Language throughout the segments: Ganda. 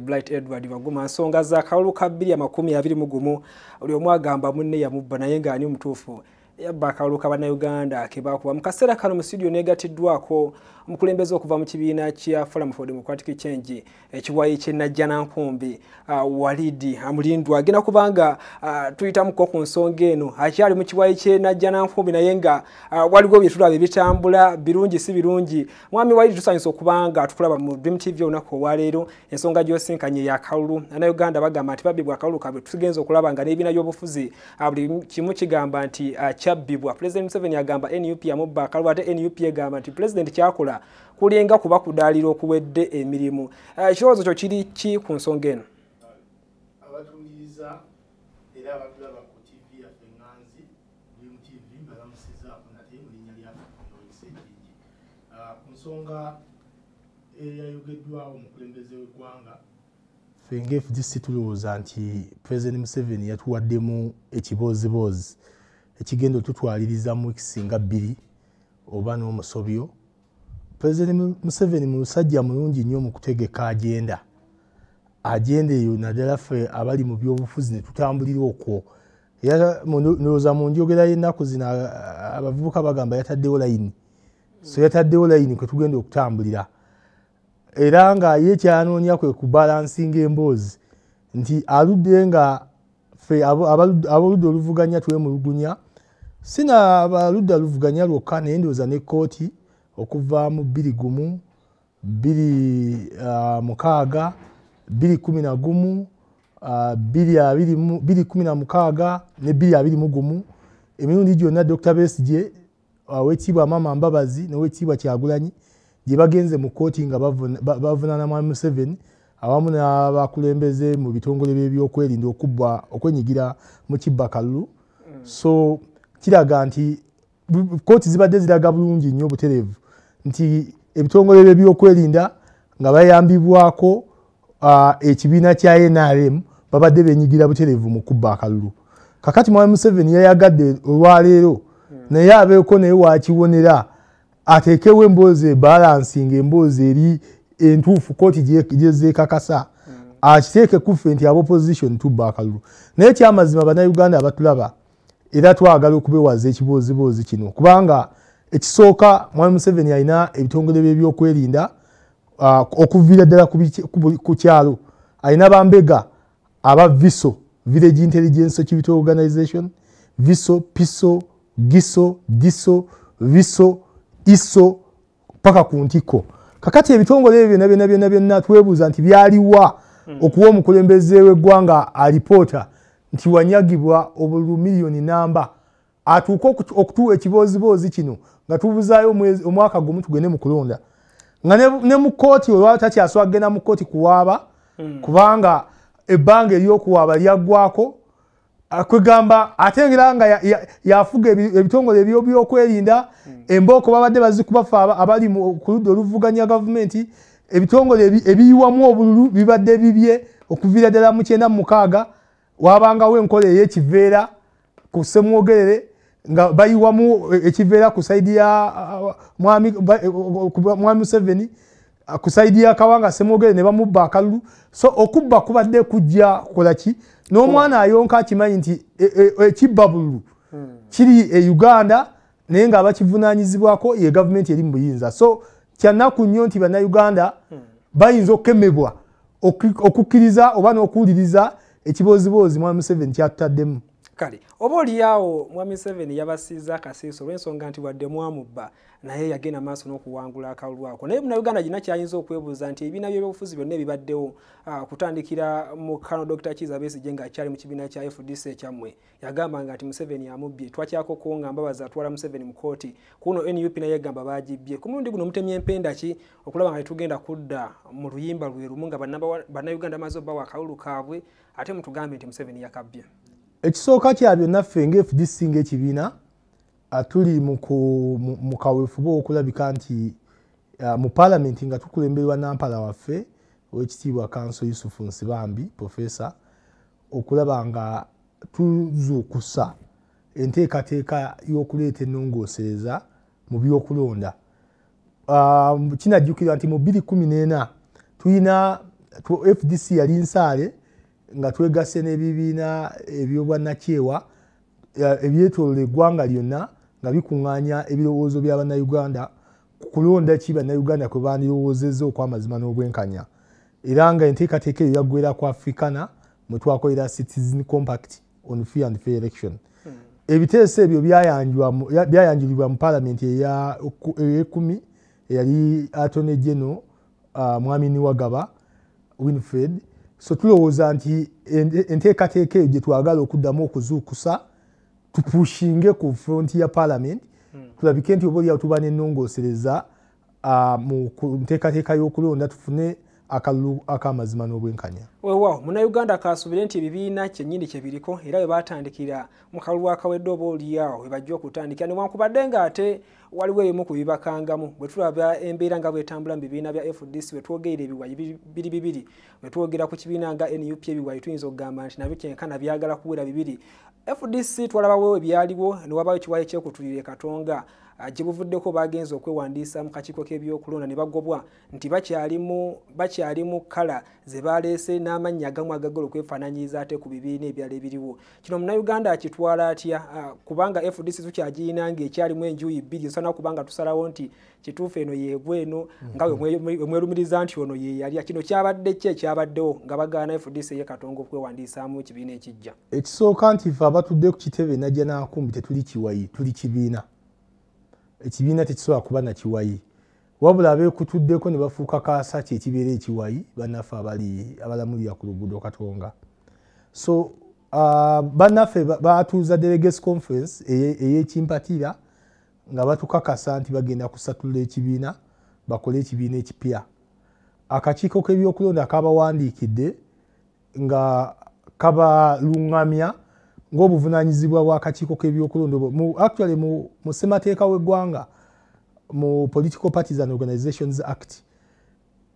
Blight Edward Waguma nsonga za kawulu kabiri ya makumi yaviri mugumu oli omwagamba munne yamubba naye ng'ani omutuufu yabba akawulu ka bannayuganda kebakuba mu kaseera kano mu studio neegatiddwako omukulembeze okuva mu kibiina kya forum for democratic change ekiwayi kye najjanankumbi uh, walidi amulindwa agenda kubanga uh, tuyitamuko ku nsonga eno akyali mu kiwayi kye najjanankumbi naye nga uh, waliwo bye tulaba ebitambula birungi si birungi mwami walidi tusanyusa okubanga tukulaba mu dream tv olunaku olwaleero ensonga gyosinkanye yakalulu anauganda bagamba nti babibwa akalulu kabwe tugenza okulaba nga n'ebiina by'obufuzi buli kimu kigamba nti kyabbibwa pulezidenti museveni agamba nup yamubba akalulu ate nup egamba nti pulezidenti kyakola kulinga kuba kudaalira okuwedde emirimu eh, ekirowoozo kyo kiri ki ku nsonga eno ah, nsonga eyayogeddwawo omukulembeze weggwanga fe nga fdc tulowooza nti president museveni yatuwaddemu ekiboozibozi ekigenda otutwaliriza mu wiikisinga bbiri oba n'omusobyo pulezidenti museveni musajja mulungi nnyo mu kutegeka agenda agenda eyo naddala ffe abali mu byobufuzi netutambulira okwo ndowooza mu njogera yennaku zino abavubuka bagamba yataddewo layini so yataddewo layini kwetugenda okutambulira era nga ye kyanoonya kwe kubalansinga emboozi nti aludde nga ffe abaludde oluvuganya twemulugunya si naabaludde oluvuganya lwokka naye ndowooza ne kooti okuva mu bbiri gumu bbiri ah, mukaaga bbiri kumi nagumu ah, bbiri kumi na mukaaga ne bbiri abiri mu gumu emirundi gyonna dr besigye ah, wekitiibwa maama mbabazi nowekitiibwa kyagulanyi gye bagenze mu kooti nga bavunaana mwami museven awamu nabakulembeze mu bitongole byebyokwerinda okubwa okwenyigira mu kibba kalulu mm. so kiraga nti kooti zibadde ziraga bulungi nnyo obutereevu nti ebitongole byebyokwerinda nga bayambibwako uh, ekibiina kya nrm babadde benyigira buterevu mukubba akalulu kakati mwami museveni yayagadde olwaleero hmm. naye abeeko naye wakiwonera ateekewo emboozi ebalansi nga emboozi eri entuufu kooti gyezeekakasa hmm. akiteeke kuffe nti abaopozition tubba akalulu naye kyamazima bannayuganda abatulaba era twagala okubewaza ekibooziboozi kino kubanga ekisooka mwami museveni alina ebitongole byebyokwerinda uh, okuviira ddala ku kyalo alina bambega aba viso village intelligence security organization viso piso giso diso viso iso paka ku ntiko kakati ebitongole ebyo byonabyonabyonna twebuuza nti byaliwa hmm. okuwa omukulembeze weggwanga alipoota nti wanyagibwa obululu miliyoni namba atuuke okutuwa ekiboozibozi kino nga tubuzaayo omwaka gumu tugende mu kulonda nga ne mu kooti olwatakyasobola kgenda mu kooti kuwaaba hmm. kubanga ebbanga eryokuwaaba lyaggwako ah, kwegamba ate ngera nga yafuga ebitongole ebyokwerinda hmm. embooko babadde bazikubafa abali ku ludda oluvuganya gavumenti ebitongole ebiyiwamu obululu bibadde bibye okuviira ddala mu kyenda mu mukaaga wabangawo enkola ey'ekiveera ku ssemwogerere nga bayiwamu ekivera ku saidi ya uh, eh, mwami museveni uh, ku saidi ya kawanga semwogere ne bamubba akalulu so okubba kubadde kujja kukolaki n'omwana ayonka akimanyi nti ekibba eh, eh, bululu hmm. kiri e uganda naye nga abakivunanyizibwako ye gavumenti eri mu buyinza so kyanaku nnyo nti bannauganda hmm. bayinza okukemebwa okukkiriza oba n'okuwuliriza ekibozibozi mwami museveni kyatutaddemu kale obaoliawo mwami seven yabasiza akasiisa olwensonga nti wadde mwamubba naye yagenda maaso n'okuwangula akalulu ako naye munauganda gina kyayinza okwebuuza nti ebiina byebyobufuzi byonna ebibaddewo kutandikira mu kano dr chiza besije nga akyali mu kibiina kya fdc kyammwe yagambanga nti museveni amubbye twakyakoko nga mbabazi atwala museveni mu kooti kuno nup naye egamba bagibbye ku mulundi guno omutemya empenda ki okulaba nga tetugenda kudda mu luyimba lwe rumu nga bannayuganda maze obawa akalulu kaabwe ate mutugambe nti museveni yakabbye ekisooka kya byonnaffe nga fdc ngaekibiina ah, tuli mu kaweefuba okulabika nti ah, mu palamenti nga tukulemberwa nampala waffe owekitiibwa kanso yusufu nsibambi profesa okulaba nga tuzuukusa enteekateeka y'okuleeta ennongoosereza mu byokulonda ah, kinajjukirwa nti mu 2 14 tulina fdc yali nsaale nga twegase n'ebibiina ebyobwannakyewa ebyetolola eggwanga lyonna nga bikuŋŋaanya ebirowoozo bya bannayuganda kulonda ki bannayuganda kwe bandirowoozezza okw'amazima n'obwenkanya era nga enteekateeka eyo yaggwera ku africana mwe twakolera citizen compact on fee and fair election hmm. ebiteeso ebyo byayanjulibwa mu paalamenti eyekumi eyali atone geno ah, mwami niwagaba winfred so tulowooza nti enteekateeka eyo gye twagala okuddamu okuzuukusa tupushinge ku front ya parliament hmm. tulabike nti obaoliawo tuba nennongoosereza mu nteekateeka y'okulonda tufune akamazima n'obwenkanya wewaw munauganda kasuubire nti ebibiina kyennyini kyebiriko era bwe batandikira mu kalulu akawedde oba oliawo bwe bajja okutandikira newankubadde nga ate waliwo ebimu ku bibakangamu bwe tulaba embeera nga bwetambula mu bibiina bya fdc bwe twogerera ebiwayi bibiri bibiri bwe twogera ku kibiina nga nup ebiwayi tuyinza okugamba nti nabyo kyenkana byagala kuwera bibiri fdc twalabawo ebyaliwo newabayo kiwayi kyekutulire katonga gibuvuddeko ah, bagenze okwewandiisa mu kakiiko k'ebyokulonda ne bagobwa nti bakyali mu kala ze baleese n'amannya agamu agagola okwefaananyiza ate ku bibiina ebyala ebiriwo kino munayuganda akitwala atya ah, kubanga fdc tukyagiina ngaekyalimu enjuyi bbiri osana kubanga tusalawo nti kituufu eno yegweno nga wemwerumiriza nti ono yeyalya kino kyabadde ki ekyabaddewo nga bagaana fdc yekatonga okwewandiisaamu ekibiina ekijja ekisooka nti fe abatudde ku kitebe najja nakumbi tetuli kiwayi tuli kibiina ekibiina tekisobola kuba nakiwayi wabula abekutuddeko nebafuuka kaasa kyekibeera ekiwayi banaffe abalamulira ku luguudo katonga so ah, banaffe batuuza delegates conference eyekimpatira nga batukakasa nti bagenda kusatulula ekibiina bakole ekibiina ekipya akakiiko k'ebyokulonda kabawandiikidde nga kabaluŋgamya ng'obuvunaanyizibwa bwakakiiko k'ebyokulonda mu actually mu, mu ssemateeka w'eggwanga mu political parties and organizations act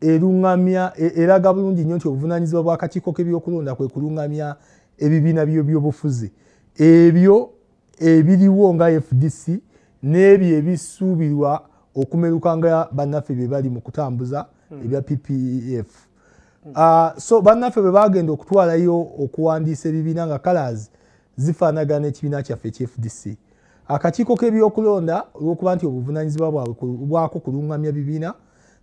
eruŋŋamya e, eraga bulungi nnyo nti obuvunaanyizibwa bwakakiiko k'ebyokulonda kwe kuluŋŋamya ebibiina byobyobufuzi ebyo ebiriwo nga fdc n'ebyo ebisuubirwa okumeruka nga bannaffe bye bali mu kutambuza hmm. ebya ppf e ah, so bannaffe bwe bagenda okutwalayo okuwandiisa ebibiina nga kalaazi zifaanagana ekibiina kyaffe ekyfdc akakiiko k'ebyokulonda olwokuba nti obuvunanyizibwa bwabwe bwako kulungamya bibiina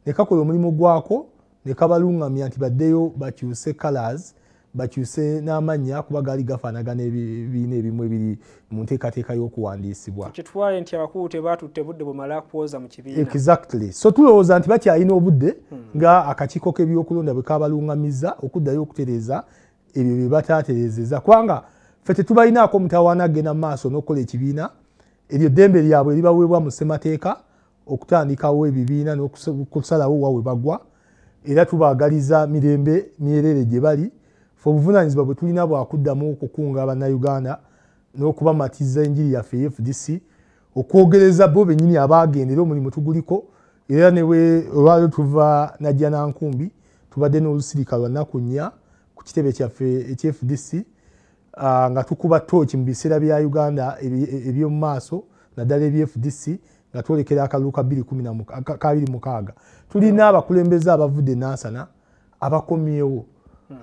nekakola omulimu gwako nekabalungamya nti baddeyo bakyuse colors bakyuse n'amanya kuba gaali gafaanagana ebibiina ebimu ebiri mu nteekateeka y'okuwandiisibwa kitwale nti abakulu tebatutte budde bumala kwoza mu kibiina exactly so tulowooza nti bakyalina obudde hmm. nga akakiiko k'ebyokulonda bwe kabalungamiza okuddayo okutereeza ebyo bye bataatereezeza kubanga hmm. ffe tetubalinaako omutawaana agenda mu maaso n'okukola ekibiina eryo ddembe lyabwe libaweebwa mu ssemateeka okutandikawo ebibiina nokusalawo wawe bagwa era tubaagaliza mirembe myerere gye bali fe obuvunaanyizibwa bwe tulina bwakuddamu okukunga abannayuganda n'okubamatiza enjiri yaffe efdc okwogereza bo benyini abaagendera omulimu tuguliko era olwaleo tuva najja nankumbi tubadde n'olusirika lwa nnaku nnya ku kitebe kyaffe ekyefdc Ah, nga tukuba tooki mu biseera bya uganda e, ebyomu maaso naddala ebyfdc nga twolekera akalulu ka 26 tulina abakulembeze abavudde nansana abakomyewo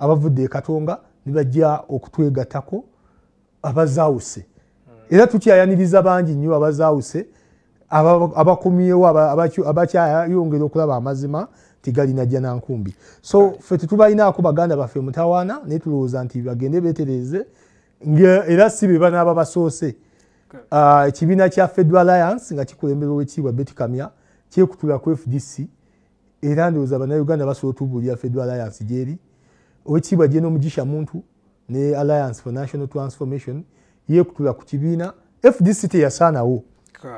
abavudde e katonga nibajja okutwegatako abazawuse era tukyayaniriza bangi nnyo abazawuse abakomyewo abakyayongera okulaba amazima tigalina jja nankumbi so fe tetubalinaako baganda baffe mutawaana naye tulowooza nti bagende betereeze era si be banaaba basoose ah, ekibiina kya federal alliance nga kikulemberwa owekiibwa bet kamya kyekutula ku fdc era ndowooza bannayuganda basobola otubuulira federal alliance gyeri owekiibwa gyena omugisha muntu ne alliance for national transformation yekutula ku kibiina fdc teyasaanawo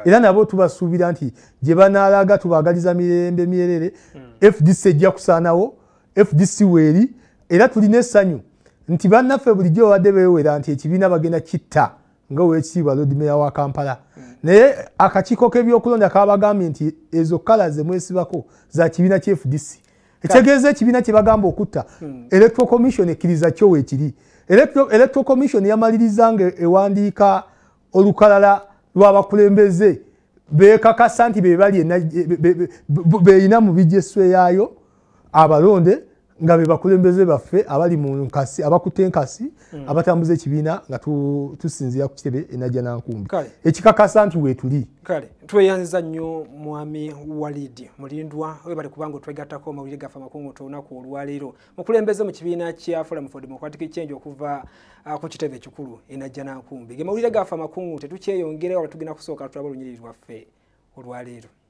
era nabo tubasuubira nti gye banaalaga tubaagaliza mirembe myerere hmm. fdc ejja kusaanawo fdc weeri era tulina essanyu nti bannaffe bulijjo obadde beewera nti ekibiina bagenda kitta nga owekitiibwa lodmeya wa kampala naye akakiiko k'ebyokulonda kabagambye nti ezo kala zemwesibako za kibiina kya fdc ekyegeeza ekibiina kye bagamba okutta electoral commission ekkiriza kyo weekiri electoral commission yamaliriza nga ewandiika olukalala lw'abakulembeze bekakasa nti bebalyeina beyina mu bijeswe yaayo abalonde nga be bakulembeze baffe abali mu nkasi abakute enkasi mm. abatambuza ekibiina nga tusinzira ku kitebe enajja nankumbi ekikakasa nti wetuli kale tweyanziza nnyo mwami walid mulindwa webali kubanga otwegattako mawulire gaffe amakungunta olunaku olwaleero mukulembeze mu kibiina kya forum for democratic change okuva ah, ku kitebe ekikulu enajja nankumbi ge mawulire gaffe amakungunta tukyeyongerewa batugenda kusooka tulaba olunyiriri lwaffe olwaleero